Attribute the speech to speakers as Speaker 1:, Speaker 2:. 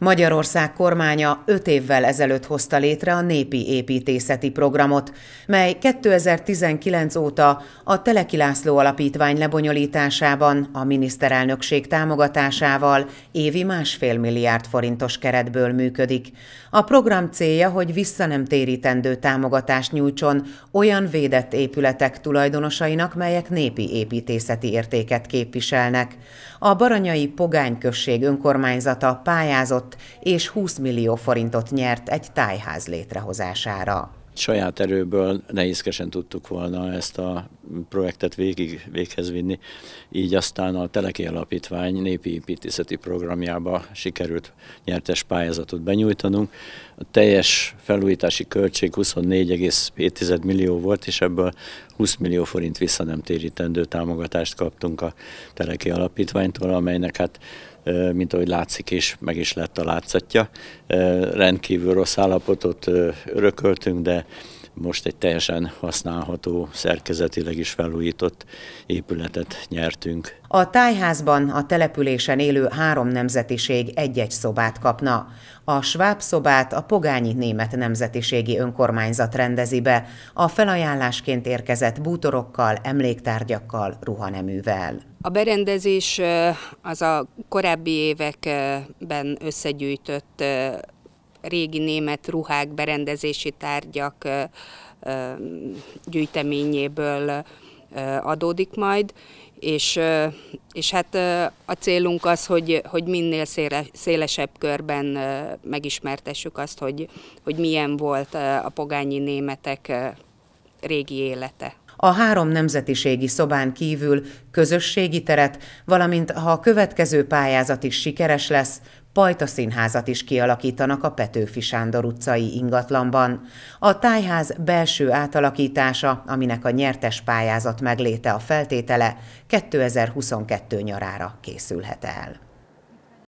Speaker 1: Magyarország kormánya 5 évvel ezelőtt hozta létre a Népi Építészeti Programot, mely 2019 óta a Teleki László Alapítvány lebonyolításában a miniszterelnökség támogatásával évi másfél milliárd forintos keretből működik. A program célja, hogy térítendő támogatást nyújtson olyan védett épületek tulajdonosainak, melyek népi építészeti értéket képviselnek. A Baranyai Pogány község önkormányzata pályázott dolgozott, és 20 millió forintot nyert egy tájház létrehozására
Speaker 2: saját erőből nehézkesen tudtuk volna ezt a projektet végig, véghez vinni, így aztán a Teleki Alapítvány népi építészeti programjába sikerült nyertes pályázatot benyújtanunk. A teljes felújítási költség 24,7 millió volt, és ebből 20 millió forint vissza nem térítendő támogatást kaptunk a Teleki Alapítványtól, amelynek hát mint ahogy látszik és meg is lett a látszatja. Rendkívül rossz állapotot örököltünk, de most egy teljesen használható, szerkezetileg is felújított épületet nyertünk.
Speaker 1: A tájházban a településen élő három nemzetiség egy-egy szobát kapna. A sváb szobát a pogányi német nemzetiségi önkormányzat rendezi be, a felajánlásként érkezett bútorokkal, emléktárgyakkal, ruhaneművel.
Speaker 3: A berendezés az a korábbi években összegyűjtött régi német ruhák, berendezési tárgyak gyűjteményéből adódik majd, és, és hát a célunk az, hogy, hogy minél szélesebb körben megismertessük azt, hogy, hogy milyen volt a pogányi németek régi élete
Speaker 1: a három nemzetiségi szobán kívül közösségi teret, valamint ha a következő pályázat is sikeres lesz, Pajta színházat is kialakítanak a Petőfi Sándor utcai ingatlanban. A tájház belső átalakítása, aminek a nyertes pályázat megléte a feltétele, 2022 nyarára készülhet el.